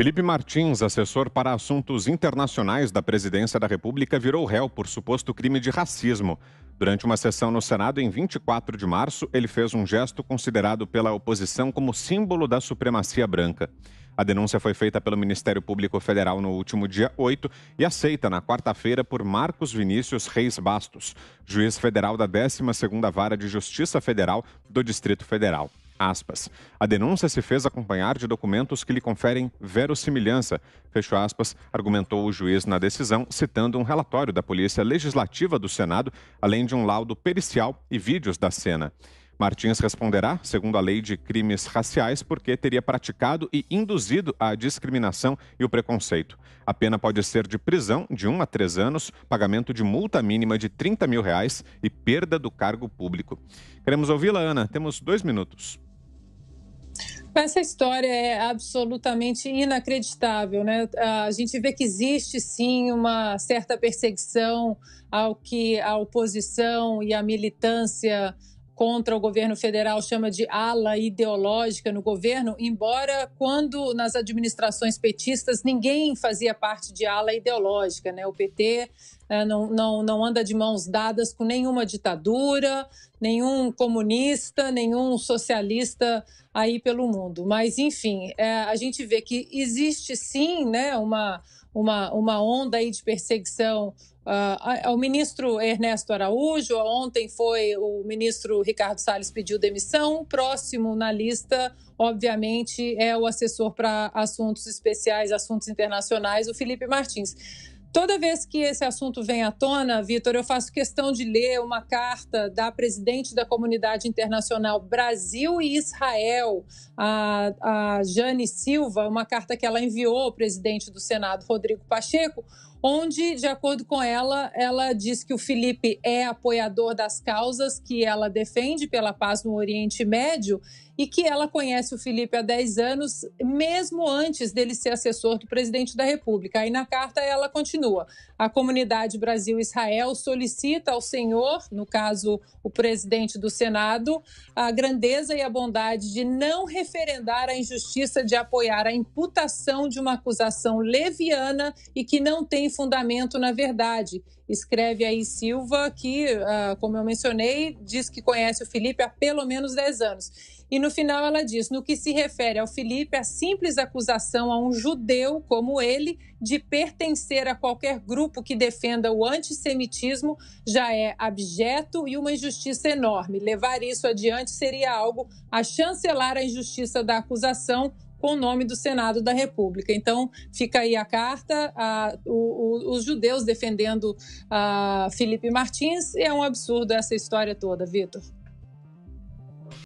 Felipe Martins, assessor para assuntos internacionais da Presidência da República, virou réu por suposto crime de racismo. Durante uma sessão no Senado em 24 de março, ele fez um gesto considerado pela oposição como símbolo da supremacia branca. A denúncia foi feita pelo Ministério Público Federal no último dia 8 e aceita na quarta-feira por Marcos Vinícius Reis Bastos, juiz federal da 12ª Vara de Justiça Federal do Distrito Federal aspas. A denúncia se fez acompanhar de documentos que lhe conferem verossimilhança, fecho aspas, argumentou o juiz na decisão, citando um relatório da Polícia Legislativa do Senado, além de um laudo pericial e vídeos da cena. Martins responderá, segundo a lei de crimes raciais, porque teria praticado e induzido a discriminação e o preconceito. A pena pode ser de prisão de 1 um a 3 anos, pagamento de multa mínima de 30 mil reais e perda do cargo público. Queremos ouvi-la, Ana. Temos dois minutos. Essa história é absolutamente inacreditável, né? A gente vê que existe sim uma certa perseguição ao que a oposição e a militância contra o governo federal chama de ala ideológica no governo, embora quando nas administrações petistas ninguém fazia parte de ala ideológica, né? O PT é, eh, não, não, não anda de mãos dadas com nenhuma ditadura, nenhum comunista, nenhum socialista aí pelo mundo. Mas, enfim, é, a gente vê que existe sim né, uma, uma, uma onda aí de perseguição ah, ah, o ministro Ernesto Araújo, ontem foi o ministro Ricardo Salles pediu demissão. Próximo na lista, obviamente, é o assessor para assuntos especiais, assuntos internacionais, o Felipe Martins. Toda vez que esse assunto vem à tona, Vitor, eu faço questão de ler uma carta da presidente da comunidade internacional Brasil e Israel, a, a Jane Silva, uma carta que ela enviou ao presidente do Senado, Rodrigo Pacheco, onde, de acordo com ela, ela diz que o Felipe é apoiador das causas que ela defende pela paz no Oriente Médio e que ela conhece o Felipe há 10 anos, mesmo antes dele ser assessor do presidente da República. Aí na carta ela continua continua. A comunidade Brasil-Israel solicita ao Senhor, no caso o presidente do Senado, a grandeza e a bondade de não referendar a injustiça de apoiar a imputação de uma acusação leviana e que não tem fundamento na verdade. Escreve aí Silva, que, ah, como eu mencionei, diz que conhece o Felipe há pelo menos 10 anos. E no final ela diz: no que se refere ao Felipe, a simples acusação a um judeu como ele de pertencer a qualquer qualquer grupo que defenda o antissemitismo já é abjeto e uma injustiça enorme. Levar isso adiante seria algo a chancelar a injustiça da acusação com o nome do Senado da República. Então, fica aí a carta, a, o, o, os judeus defendendo a Felipe Martins. É um absurdo essa história toda, Vitor.